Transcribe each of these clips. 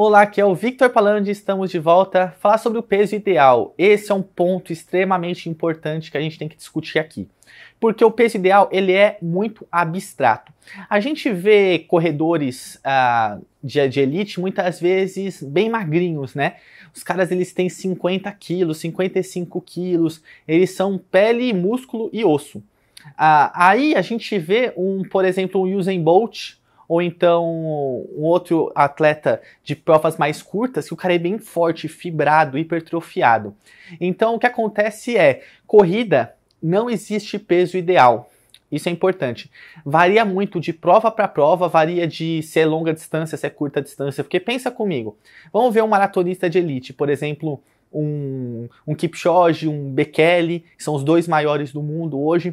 Olá, aqui é o Victor Palandi, estamos de volta. Falar sobre o peso ideal. Esse é um ponto extremamente importante que a gente tem que discutir aqui. Porque o peso ideal, ele é muito abstrato. A gente vê corredores ah, de, de elite muitas vezes bem magrinhos, né? Os caras, eles têm 50 quilos, 55 quilos, eles são pele, músculo e osso. Ah, aí a gente vê um, por exemplo, um Usain Bolt, ou então um outro atleta de provas mais curtas, que o cara é bem forte, fibrado, hipertrofiado. Então o que acontece é, corrida não existe peso ideal. Isso é importante. Varia muito de prova para prova, varia de se é longa distância, se é curta distância, porque pensa comigo. Vamos ver um maratonista de elite, por exemplo, um, um Kipchoge, um Bekele, que são os dois maiores do mundo hoje.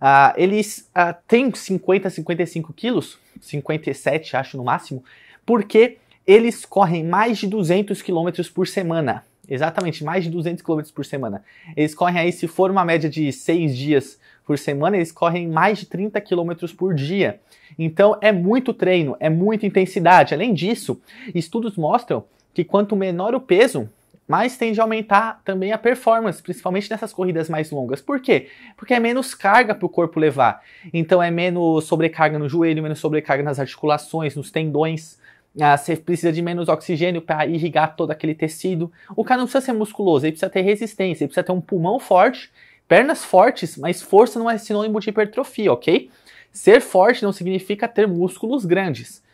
Uh, eles uh, têm 50, 55 quilos, 57, acho no máximo, porque eles correm mais de 200 km por semana. Exatamente, mais de 200 km por semana. Eles correm aí, se for uma média de 6 dias por semana, eles correm mais de 30 km por dia. Então é muito treino, é muita intensidade. Além disso, estudos mostram que quanto menor o peso, mas tende a aumentar também a performance, principalmente nessas corridas mais longas. Por quê? Porque é menos carga para o corpo levar. Então é menos sobrecarga no joelho, menos sobrecarga nas articulações, nos tendões. Ah, você precisa de menos oxigênio para irrigar todo aquele tecido. O cara não precisa ser musculoso, ele precisa ter resistência, ele precisa ter um pulmão forte, pernas fortes, mas força não é sinônimo de hipertrofia, ok? Ser forte não significa ter músculos grandes.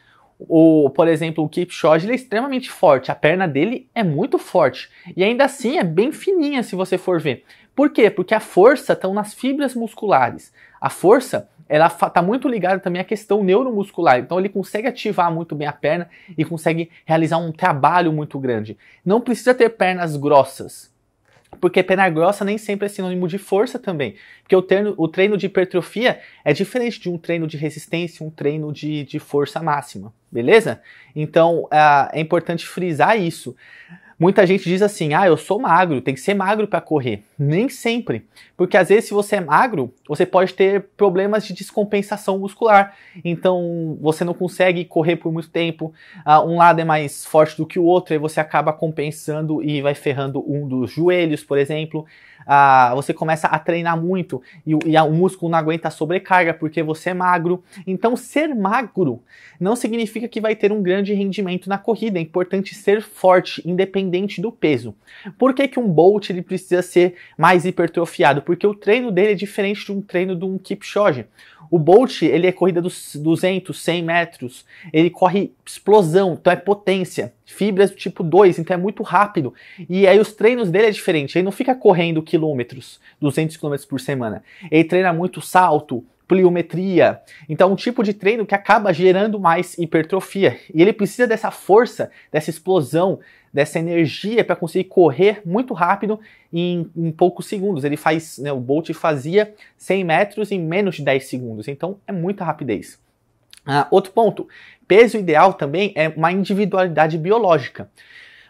O, por exemplo, o Kipchoge ele é extremamente forte, a perna dele é muito forte e ainda assim é bem fininha se você for ver. Por quê? Porque a força está nas fibras musculares. A força ela está muito ligada também à questão neuromuscular. Então ele consegue ativar muito bem a perna e consegue realizar um trabalho muito grande. Não precisa ter pernas grossas. Porque perna grossa nem sempre é sinônimo de força também. Porque o treino, o treino de hipertrofia é diferente de um treino de resistência, um treino de, de força máxima, beleza? Então ah, é importante frisar isso. Muita gente diz assim: ah, eu sou magro, tem que ser magro para correr. Nem sempre, porque às vezes, se você é magro, você pode ter problemas de descompensação muscular. Então, você não consegue correr por muito tempo. Ah, um lado é mais forte do que o outro, aí você acaba compensando e vai ferrando um dos joelhos, por exemplo. Ah, você começa a treinar muito e, o músculo não aguenta a sobrecarga porque você é magro. Então, ser magro não significa que vai ter um grande rendimento na corrida. É importante ser forte, independente independente do peso. Por que, que um Bolt ele precisa ser mais hipertrofiado? Porque o treino dele é diferente de um treino de um Kipchoge. O Bolt, ele é corrida dos 200, 100 metros, ele corre explosão, então é potência, fibras do tipo 2, então é muito rápido. E aí os treinos dele é diferente, ele não fica correndo quilômetros, 200 quilômetros por semana. Ele treina muito salto, pliometria. Então, um tipo de treino que acaba gerando mais hipertrofia. E ele precisa dessa força, dessa explosão, dessa energia para conseguir correr muito rápido em, em poucos segundos. Ele faz, né, o Bolt fazia 100 metros em menos de 10 segundos. Então, é muita rapidez. Ah, outro ponto, peso ideal também é uma individualidade biológica.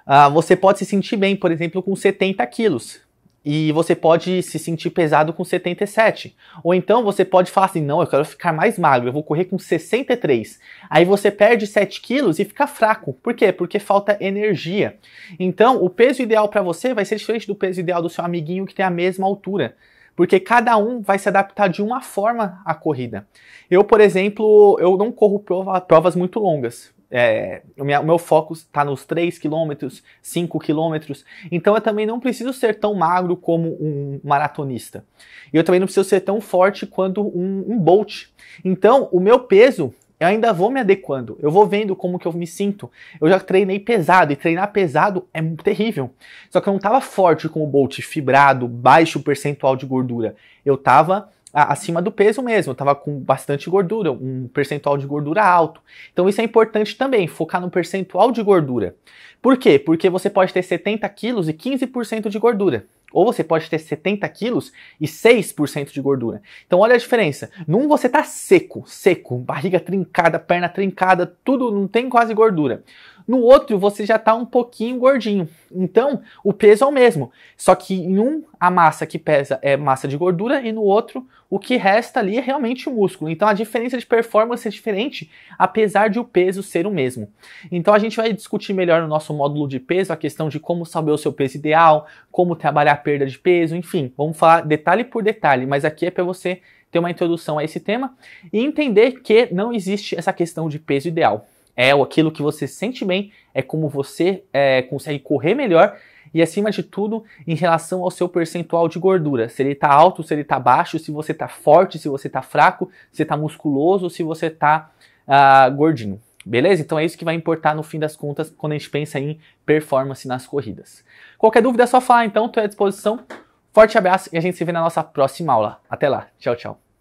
Ah, você pode se sentir bem, por exemplo, com 70 quilos, e você pode se sentir pesado com 77. Ou então você pode falar assim: não, eu quero ficar mais magro, eu vou correr com 63. Aí você perde 7 quilos e fica fraco. Por quê? Porque falta energia. Então, o peso ideal para você vai ser diferente do peso ideal do seu amiguinho que tem a mesma altura. Porque cada um vai se adaptar de uma forma à corrida. Eu, por exemplo, eu não corro provas muito longas. É, o, minha, o, meu foco está nos 3 quilômetros, 5 quilômetros. Então eu também não preciso ser tão magro como um maratonista. E eu também não preciso ser tão forte quanto um, um Bolt. Então o meu peso eu ainda vou me adequando, eu vou vendo como que eu me sinto. Eu já treinei pesado e treinar pesado é terrível. Só que eu não estava forte como o Bolt, fibrado, baixo percentual de gordura. Eu estava acima do peso mesmo, estava com bastante gordura, um percentual de gordura alto. Então isso é importante também, focar no percentual de gordura. Por quê? Porque você pode ter 70 quilos e 15% de gordura. Ou você pode ter 70 quilos e 6% de gordura. Então olha a diferença. Num você tá seco, seco, barriga trincada, perna trincada, tudo, não tem quase gordura no outro você já está um pouquinho gordinho. Então, o peso é o mesmo, só que em um a massa que pesa é massa de gordura e no outro o que resta ali é realmente o músculo. Então, a diferença de performance é diferente, apesar de o peso ser o mesmo. Então, a gente vai discutir melhor no nosso módulo de peso a questão de como saber o seu peso ideal, como trabalhar a perda de peso, enfim, vamos falar detalhe por detalhe, mas aqui é para você ter uma introdução a esse tema e entender que não existe essa questão de peso ideal é aquilo que você sente bem, é como você é, consegue correr melhor e acima de tudo em relação ao seu percentual de gordura, se ele está alto, se ele está baixo, se você está forte, se você está fraco, se você está musculoso, se você está ah, gordinho. Beleza? Então é isso que vai importar no fim das contas quando a gente pensa em performance nas corridas. Qualquer dúvida é só falar, então estou à disposição. Forte abraço e a gente se vê na nossa próxima aula. Até lá. Tchau, tchau.